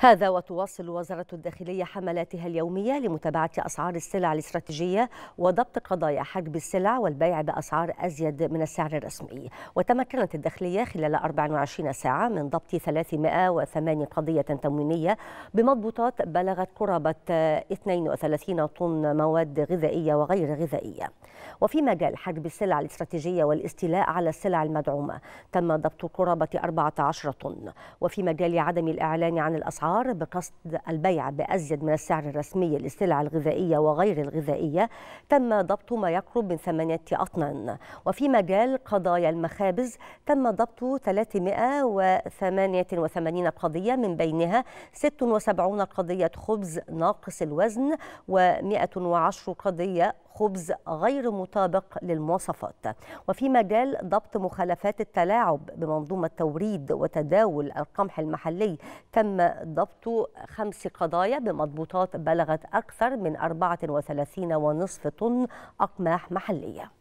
هذا وتواصل وزارة الداخلية حملاتها اليومية لمتابعة أسعار السلع الاستراتيجية وضبط قضايا حجب السلع والبيع بأسعار أزيد من السعر الرسمي وتمكنت الداخلية خلال 24 ساعة من ضبط 308 قضية تموينية بمضبوطات بلغت قرابة 32 طن مواد غذائية وغير غذائية وفي مجال حجب السلع الاستراتيجية والاستيلاء على السلع المدعومة تم ضبط قرابة 14 طن وفي مجال عدم الإعلان عن الأسعار الأسعار بقصد البيع بأزيد من السعر الرسمي للسلع الغذائية وغير الغذائية تم ضبط ما يقرب من ثمانية أطنان وفي مجال قضايا المخابز تم ضبط 388 قضية من بينها 76 قضية خبز ناقص الوزن و110 قضية خبز غير مطابق للمواصفات وفي مجال ضبط مخالفات التلاعب بمنظومة توريد وتداول القمح المحلي تم ضبط خمس قضايا بمضبوطات بلغت أكثر من 34 ونصف طن أقماح محلية